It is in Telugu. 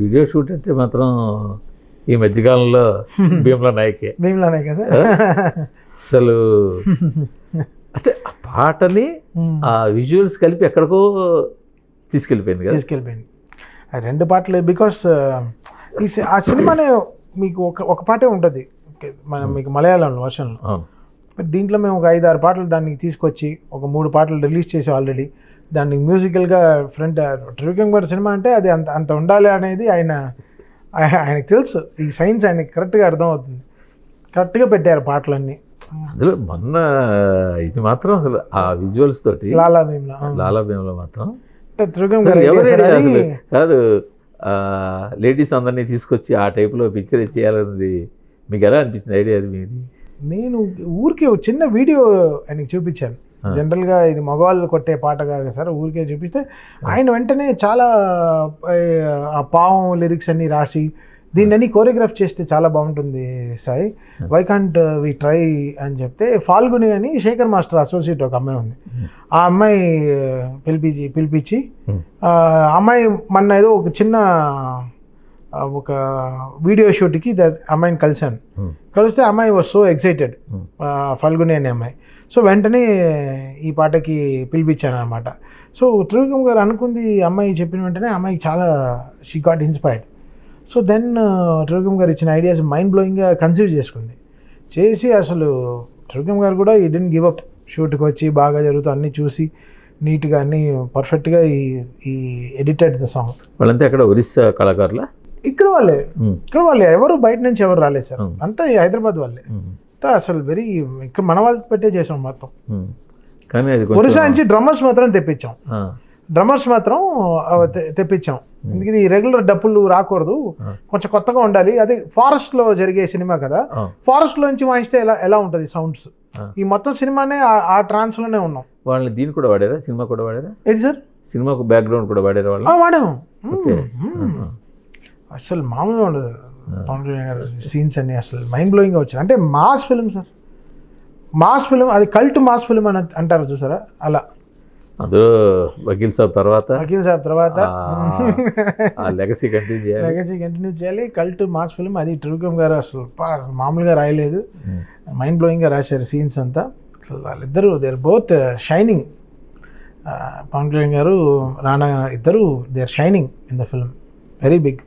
వీడియో షూట్ అంటే మాత్రం ఈ మధ్యకాలంలో భీమ్లా నాయకే భీమ్లా నాయక అసలు అంటే ఆ పాటని ఆ విజువల్స్ కలిపి ఎక్కడికో తీసుకెళ్ళిపోయింది కదా తీసుకెళ్ళిపోయింది రెండు పాటలు బికాస్ ఈ ఆ సినిమానే మీకు ఒక ఒక పాటే ఉంటుంది మీకు మలయాళంలో వర్షన్లో దీంట్లో మేము ఒక ఐదు ఆరు పాటలు దానికి తీసుకొచ్చి ఒక మూడు పాటలు రిలీజ్ చేసి ఆల్రెడీ దానికి మ్యూజికల్గా ఫ్రంట్ ట్రివికింగ్ బర్డ్ సినిమా అంటే అది అంత అంత ఉండాలి అనేది ఆయన ఆయనకు తెలుసు ఈ సైన్స్ ఆయనకి కరెక్ట్గా అర్థమవుతుంది కరెక్ట్గా పెట్టారు పాటలన్నీ అందులో మొన్న ఇది మాత్రం అసలు ఆ విజువల్స్ తోటి లాలా భీమ్లో లాలా భీమ్లా మాత్రం కాదు లేడీస్ అందరినీ తీసుకొచ్చి ఆ టైప్లో పిక్చర్ చేయాలన్నది మీకు ఎలా అనిపించింది ఐడియా అది మీది నేను ఊరికే చిన్న వీడియో ఆయనకి చూపించాను జనరల్గా ఇది మగవాళ్ళు కొట్టే పాట కాదు సార్ ఊరికే చూపిస్తే ఆయన వెంటనే చాలా ఆ పావం లిరిక్స్ అన్ని రాసి దీన్ని కోరియోగ్రాఫ్ చేస్తే చాలా బాగుంటుంది Sai why can't we try అని చెప్తే ఫాల్గుని అని శేఖర్ మాస్టర్ అసోసియేట్ ఒక అమ్మాయి ఉంది ఆ అమ్మాయి పిలిపించి పిలిపించి ఆ అమ్మాయి మన ఏదో ఒక చిన్న ఒక వీడియో షూట్కి అమ్మాయిని కలిశాను hmm. కలిస్తే అమ్మాయి వాజ్ సో ఎక్సైటెడ్ ఫల్గుని అనే అమ్మాయి సో వెంటనే ఈ పాటకి పిలిపించాను అనమాట సో త్రివిక్రమ్ గారు అనుకుంది అమ్మాయి చెప్పిన వెంటనే అమ్మాయికి చాలా she got inspired so then Trivikram garu ఇచ్చిన ఐడియాస్ మైండ్ బ్లోయింగ్గా కన్సిడర్ చేసుకుంది చేసి అసలు త్రివిక్రమ్ గారు కూడా ఈ డెంట్ గివ్ అప్ షూట్కి వచ్చి బాగా జరుగుతూ అన్నీ చూసి నీట్గా అన్నీ పర్ఫెక్ట్గా ఈ ఈ ఎడిటెడ్ ద సాంగ్ వాళ్ళంతా ఎక్కడ ఒరిస్సా కళాకారులా ఇక్కడ వాళ్ళే ఇక్కడ వాళ్ళే ఎవరు బయట నుంచి ఎవరు రాలేదు సార్ అంతా హైదరాబాద్ వాళ్ళే అంతా అసలు వెరీ ఇక్కడ మన వాళ్ళు పెట్టే చేసాం మొత్తం ఒరిసా నుంచి డ్రమ్మర్స్ మాత్రం తెప్పించాం డ్రమ్మర్స్ మాత్రం తెప్పించాం ఇది రెగ్యులర్ డప్పులు రాకూడదు కొంచెం కొత్తగా ఉండాలి అది ఫారెస్ట్ లో జరిగే సినిమా కదా ఫారెస్ట్ లో నుంచి వాయిస్తే ఎలా ఎలా ఉంటుంది సౌండ్స్ ఈ మొత్తం సినిమానే ఆ ట్రాన్స్ లోనే ఉన్నాం వాళ్ళని దీని కూడా వాడారా సినిమా కూడా వాడారా ఏది సార్ సినిమాకు బ్యాక్గ్రౌండ్ కూడా వాడారా వాళ్ళు వాడాము అసలు మామూలుగా ఉండదు పవన్ కళ్యాణ్ గారు సీన్స్ అన్నీ అసలు మైండ్ బ్లోయింగ్గా వచ్చాయి అంటే mass film sir mass film అది కల్ట్ మాస్ ఫిలిం అని అంటారు చూసారా అలా వకీల్ సాబ్ తర్వాత వకీల్ సాబ్ తర్వాత లెగసీ కంటిన్యూ చేయాలి కంటిన్యూ చేయాలి కల్ట్ మాస్ ఫిలిం అది త్రివిక్రమ్ గారు అసలు మామూలుగా రాయలేదు మైండ్ బ్లోయింగ్గా రాశారు సీన్స్ అంతా అసలు వాళ్ళిద్దరూ they are both shining Pawan Kalyan garu Rana ఇద్దరు they are shining in the film very big